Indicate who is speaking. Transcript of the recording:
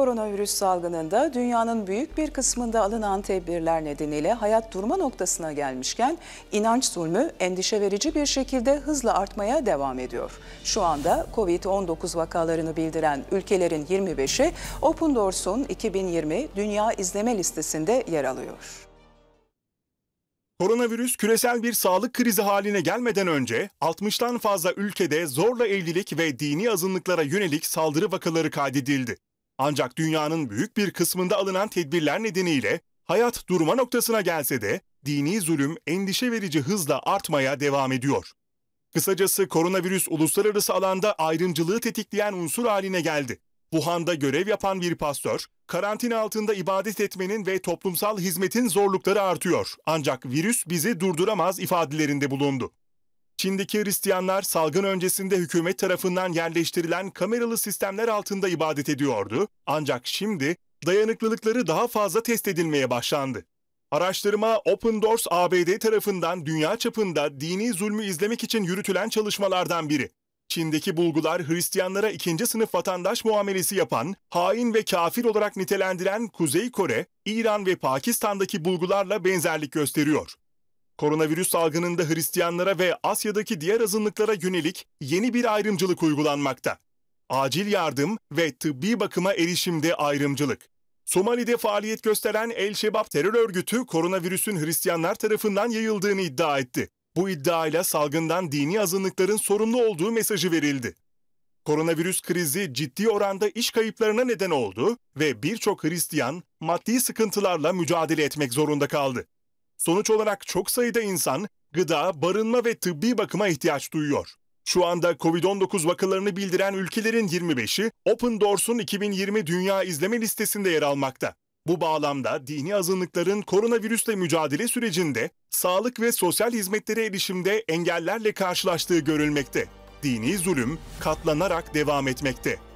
Speaker 1: koronavirüs salgınında dünyanın büyük bir kısmında alınan tedbirler nedeniyle hayat durma noktasına gelmişken inanç zulmü endişe verici bir şekilde hızla artmaya devam ediyor. Şu anda Covid-19 vakalarını bildiren ülkelerin 25'i Open Doors'un 2020 Dünya İzleme Listesi'nde yer alıyor.
Speaker 2: Koronavirüs küresel bir sağlık krizi haline gelmeden önce 60'tan fazla ülkede zorla evlilik ve dini azınlıklara yönelik saldırı vakaları kaydedildi. Ancak dünyanın büyük bir kısmında alınan tedbirler nedeniyle hayat durma noktasına gelse de dini zulüm endişe verici hızla artmaya devam ediyor. Kısacası koronavirüs uluslararası alanda ayrımcılığı tetikleyen unsur haline geldi. Wuhan'da görev yapan bir pastör, karantina altında ibadet etmenin ve toplumsal hizmetin zorlukları artıyor. Ancak virüs bizi durduramaz ifadelerinde bulundu. Çin'deki Hristiyanlar salgın öncesinde hükümet tarafından yerleştirilen kameralı sistemler altında ibadet ediyordu. Ancak şimdi dayanıklılıkları daha fazla test edilmeye başlandı. Araştırma Open Doors ABD tarafından dünya çapında dini zulmü izlemek için yürütülen çalışmalardan biri. Çin'deki bulgular Hristiyanlara ikinci sınıf vatandaş muamelesi yapan, hain ve kafir olarak nitelendiren Kuzey Kore, İran ve Pakistan'daki bulgularla benzerlik gösteriyor. Koronavirüs salgınında Hristiyanlara ve Asya'daki diğer azınlıklara yönelik yeni bir ayrımcılık uygulanmakta. Acil yardım ve tıbbi bakıma erişimde ayrımcılık. Somali'de faaliyet gösteren El Şebab terör örgütü koronavirüsün Hristiyanlar tarafından yayıldığını iddia etti. Bu iddiayla salgından dini azınlıkların sorumlu olduğu mesajı verildi. Koronavirüs krizi ciddi oranda iş kayıplarına neden oldu ve birçok Hristiyan maddi sıkıntılarla mücadele etmek zorunda kaldı. Sonuç olarak çok sayıda insan gıda, barınma ve tıbbi bakıma ihtiyaç duyuyor. Şu anda COVID-19 vakalarını bildiren ülkelerin 25'i Open Doors'un 2020 Dünya İzleme Listesi'nde yer almakta. Bu bağlamda dini azınlıkların koronavirüsle mücadele sürecinde sağlık ve sosyal hizmetlere erişimde engellerle karşılaştığı görülmekte. Dini zulüm katlanarak devam etmekte.